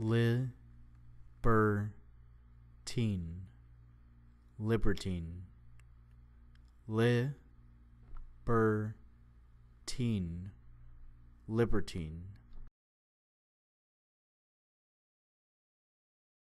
libertine libertine libertine libertine